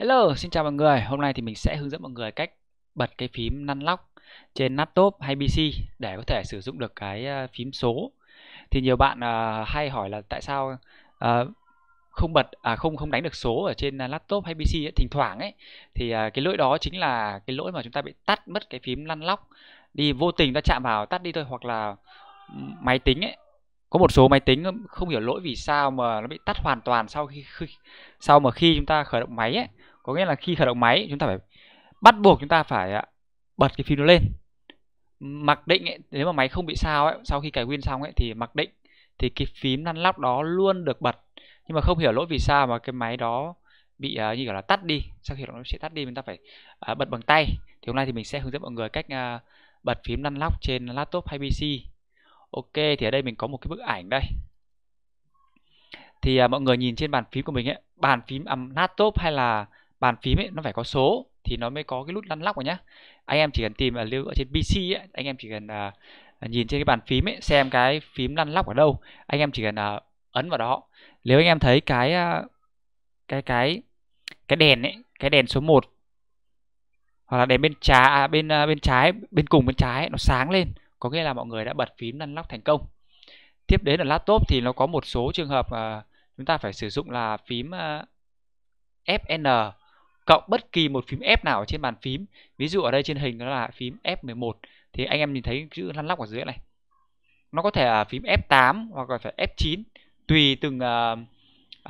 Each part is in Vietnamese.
Hello, xin chào mọi người. Hôm nay thì mình sẽ hướng dẫn mọi người cách bật cái phím năn lóc trên laptop hay PC để có thể sử dụng được cái ờ, phím số. Thì nhiều bạn uh, hay hỏi là tại sao uh, không bật à không không đánh được số ở trên laptop hay PC ấy, thỉnh thoảng ấy thì uh, cái lỗi đó chính là cái lỗi mà chúng ta bị tắt mất cái phím năn lóc đi vô tình ta chạm vào tắt đi thôi hoặc là ừ, máy tính ấy có một số máy tính không hiểu lỗi vì sao mà nó bị tắt hoàn toàn sau khi, khi sau mà khi chúng ta khởi động máy ấy có nghĩa là khi khởi động máy chúng ta phải bắt buộc chúng ta phải à, bật cái phím nó lên mặc định ấy, nếu mà máy không bị sao ấy, sau khi cài win xong ấy thì mặc định thì cái phím lăn lóc đó luôn được bật nhưng mà không hiểu lỗi vì sao mà cái máy đó bị uh, như kiểu là tắt đi sau khi nó sẽ tắt đi chúng ta phải uh, bật bằng tay thì hôm nay thì mình sẽ hướng dẫn mọi người cách uh, bật phím lăn lóc trên laptop hay pc ok thì ở đây mình có một cái bức ảnh đây thì uh, mọi người nhìn trên bàn phím của mình ấy bàn phím um, laptop hay là bàn phím ấy nó phải có số thì nó mới có cái nút lăn lóc rồi nhá anh em chỉ cần tìm là lưu ở trên pc ấy, anh em chỉ cần uh, nhìn trên cái bàn phím ấy xem cái phím lăn lóc ở đâu anh em chỉ cần uh, ấn vào đó nếu anh em thấy cái uh, cái cái cái đèn ấy cái đèn số 1 hoặc là đèn bên trái à, bên bên trái bên cùng bên trái ấy, nó sáng lên có nghĩa là mọi người đã bật phím lăn lóc thành công tiếp đến là laptop thì nó có một số trường hợp uh, chúng ta phải sử dụng là phím uh, FN cộng bất kỳ một phím F nào ở trên bàn phím. Ví dụ ở đây trên hình nó là phím F11 thì anh em nhìn thấy chữ lăn lóc ở dưới này. Nó có thể là phím F8 hoặc là phải F9 tùy từng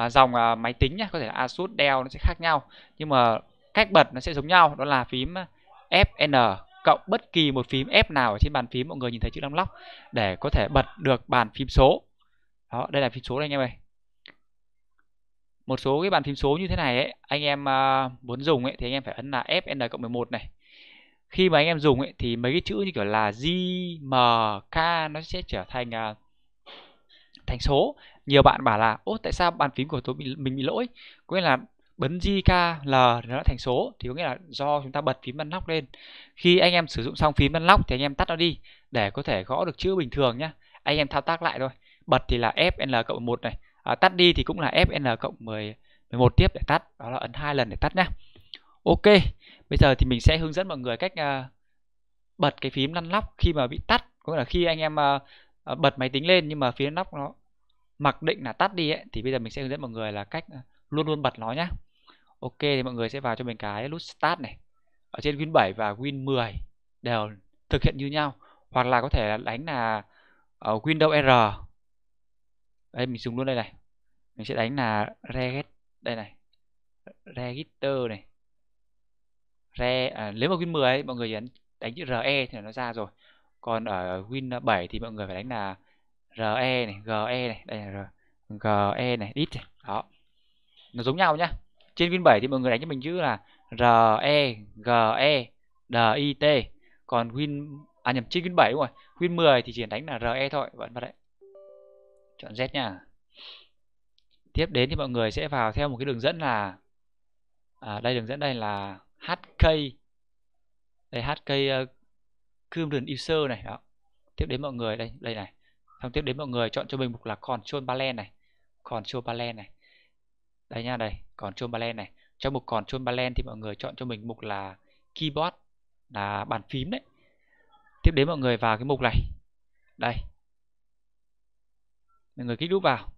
uh, dòng uh, máy tính nhá, có thể là Asus, Dell nó sẽ khác nhau nhưng mà cách bật nó sẽ giống nhau, đó là phím Fn cộng bất kỳ một phím F nào ở trên bàn phím mọi người nhìn thấy chữ lăn lóc để có thể bật được bàn phím số. Đó, đây là phím số đây anh em ơi một số cái bàn phím số như thế này ấy, anh em uh, muốn dùng ấy thì anh em phải ấn là Fn cộng 11 này. Khi mà anh em dùng ấy thì mấy cái chữ như kiểu là J, M, K nó sẽ trở thành uh, thành số. Nhiều bạn bảo là ô tại sao bàn phím của tôi bị mình bị lỗi? Có nghĩa là bấn J, K, L nó thành số thì có nghĩa là do chúng ta bật phím lóc lên. Khi anh em sử dụng xong phím lóc thì anh em tắt nó đi để có thể gõ được chữ bình thường nhá. Anh em thao tác lại thôi. Bật thì là Fn cộng 1 này à, tắt đi thì cũng là Fn cộng 10 11 tiếp để tắt đó là ấn hai lần để tắt nhé Ok bây giờ thì mình sẽ hướng dẫn mọi người cách à, bật cái phím lăn lóc khi mà bị tắt có nghĩa là khi anh em à, bật máy tính lên nhưng mà phía nóc nó mặc định là tắt đi ấy, thì bây giờ mình sẽ hướng dẫn mọi người là cách luôn luôn bật nó nhé Ok thì mọi người sẽ vào cho mình cái nút start này ở trên Win 7 và Win 10 đều thực hiện như nhau hoặc là có thể đánh là ở Windows R đây mình dùng luôn đây này mình sẽ đánh là reget đây này register này re à, nếu mà win 10 ấy, mọi người đánh đánh chữ re thì nó ra rồi còn ở win 7 thì mọi người phải đánh là re này ge này đây là ge này dit đó nó giống nhau nhá trên win 7 thì mọi người đánh cho mình chữ là re ge dit còn win à nhầm trên win 7 đúng rồi win 10 thì chỉ đánh là re thôi vẫn vậy đấy chọn z nha tiếp đến thì mọi người sẽ vào theo một cái đường dẫn là à, đây đường dẫn đây là hk đây hk uh, Cumden user này đó tiếp đến mọi người đây đây này xong tiếp đến mọi người chọn cho mình mục là control balance này control balance này đây nha đây control balance này trong mục control balance thì mọi người chọn cho mình mục là keyboard là bàn phím đấy tiếp đến mọi người vào cái mục này đây mọi người kích đúp vào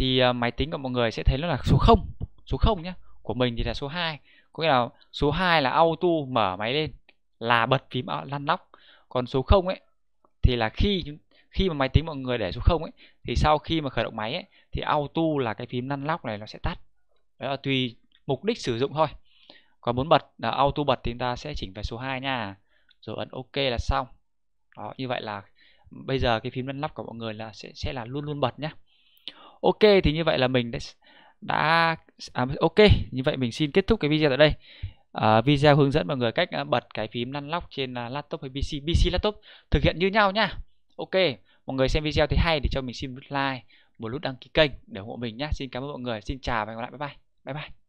thì ờ, máy tính của mọi người sẽ thấy nó là số 0 số 0 nhé của mình thì là số 2 có nghĩa là số 2 là auto mở máy lên là bật phím lăn lóc còn số 0 ấy thì là khi khi mà máy tính mọi người để số 0 ấy thì sau khi mà khởi động máy ấy thì auto là cái phím lăn lóc này nó sẽ tắt đó là tùy mục đích sử dụng thôi còn muốn bật là ờ, auto bật thì ta sẽ chỉnh về số 2 nha rồi ấn ok là xong đó như vậy là bây giờ cái phím lăn lóc của mọi người là sẽ sẽ là luôn luôn bật nhé ok thì như vậy là mình đã, đã à, ok như vậy mình xin kết thúc cái video tại đây uh, video hướng dẫn mọi người cách à, bật cái phím năn lóc trên à, laptop hay pc pc laptop thực hiện như nhau nhá ok mọi người xem video thấy hay thì cho mình xin một like một nút đăng ký kênh để ủng hộ mình nhé xin cảm ơn mọi người xin chào và hẹn gặp lại bye bye bye bye